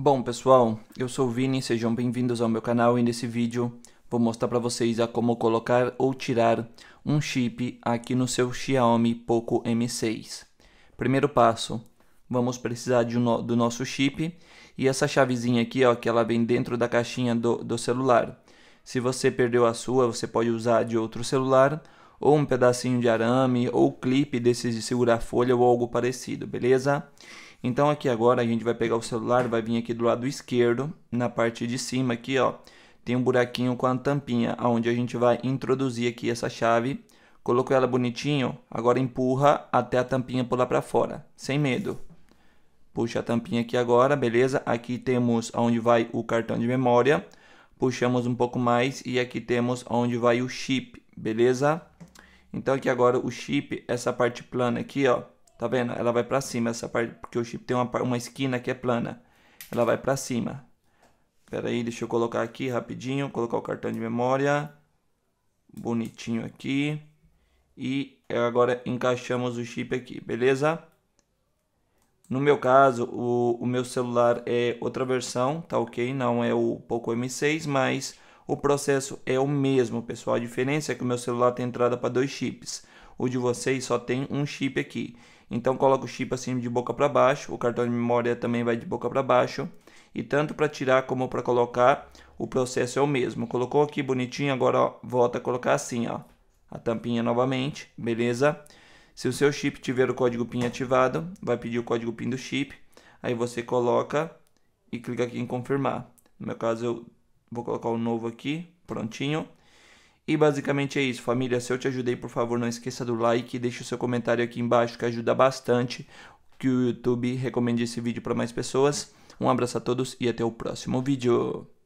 Bom pessoal, eu sou o Vini, sejam bem-vindos ao meu canal e nesse vídeo vou mostrar para vocês a como colocar ou tirar um chip aqui no seu Xiaomi Poco M6. Primeiro passo, vamos precisar um, do nosso chip e essa chavezinha aqui ó, que ela vem dentro da caixinha do, do celular. Se você perdeu a sua, você pode usar de outro celular ou um pedacinho de arame, ou clipe desses de segurar folha ou algo parecido, beleza? Então aqui agora a gente vai pegar o celular, vai vir aqui do lado esquerdo, na parte de cima aqui, ó, tem um buraquinho com a tampinha, onde a gente vai introduzir aqui essa chave, colocou ela bonitinho, agora empurra até a tampinha pular para fora, sem medo. Puxa a tampinha aqui agora, beleza? Aqui temos onde vai o cartão de memória, puxamos um pouco mais e aqui temos onde vai o chip, beleza? Então aqui agora o chip, essa parte plana aqui, ó, tá vendo? Ela vai para cima essa parte, porque o chip tem uma, uma esquina que é plana. Ela vai para cima. Pera aí, deixa eu colocar aqui rapidinho, colocar o cartão de memória. Bonitinho aqui. E agora encaixamos o chip aqui, beleza? No meu caso, o, o meu celular é outra versão, tá ok? Não é o Poco M6, mas o processo é o mesmo, pessoal. A diferença é que o meu celular tem entrada para dois chips. O de vocês só tem um chip aqui. Então coloca o chip assim de boca para baixo, o cartão de memória também vai de boca para baixo. E tanto para tirar como para colocar, o processo é o mesmo. Colocou aqui bonitinho, agora ó, volta a colocar assim, ó. A tampinha novamente, beleza? Se o seu chip tiver o código PIN ativado, vai pedir o código PIN do chip. Aí você coloca e clica aqui em confirmar. No meu caso, eu Vou colocar o novo aqui, prontinho. E basicamente é isso, família. Se eu te ajudei, por favor, não esqueça do like e deixe o seu comentário aqui embaixo, que ajuda bastante que o YouTube recomende esse vídeo para mais pessoas. Um abraço a todos e até o próximo vídeo.